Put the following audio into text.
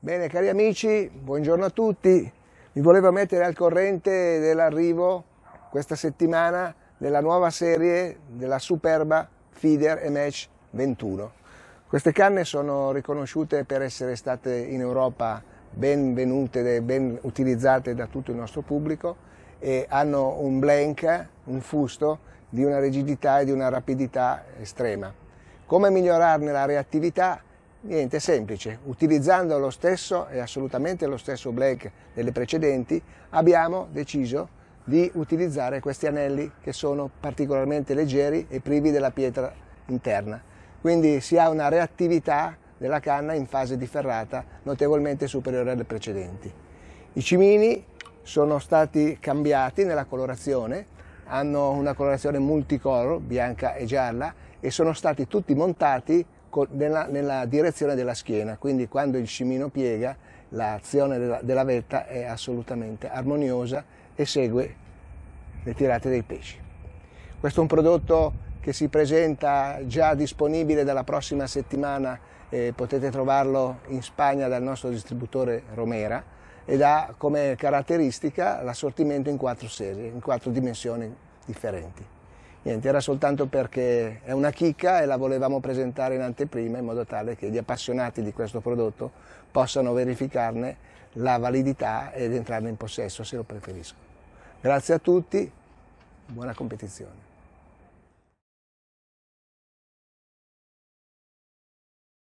Bene cari amici, buongiorno a tutti. Vi volevo mettere al corrente dell'arrivo questa settimana della nuova serie della superba Feeder e Match 21. Queste canne sono riconosciute per essere state in Europa benvenute e ben utilizzate da tutto il nostro pubblico e hanno un blank, un fusto di una rigidità e di una rapidità estrema. Come migliorarne la reattività? Niente, semplice, utilizzando lo stesso e assolutamente lo stesso black delle precedenti, abbiamo deciso di utilizzare questi anelli che sono particolarmente leggeri e privi della pietra interna. Quindi si ha una reattività della canna in fase di ferrata notevolmente superiore alle precedenti. I cimini sono stati cambiati nella colorazione, hanno una colorazione multicolor, bianca e gialla, e sono stati tutti montati nella, nella direzione della schiena, quindi quando il cimino piega l'azione della, della vetta è assolutamente armoniosa e segue le tirate dei pesci. Questo è un prodotto che si presenta già disponibile dalla prossima settimana, eh, potete trovarlo in Spagna dal nostro distributore Romera ed ha come caratteristica l'assortimento in quattro serie, in quattro dimensioni differenti. Niente, era soltanto perché è una chicca e la volevamo presentare in anteprima in modo tale che gli appassionati di questo prodotto possano verificarne la validità ed entrarne in possesso se lo preferiscono. Grazie a tutti, buona competizione.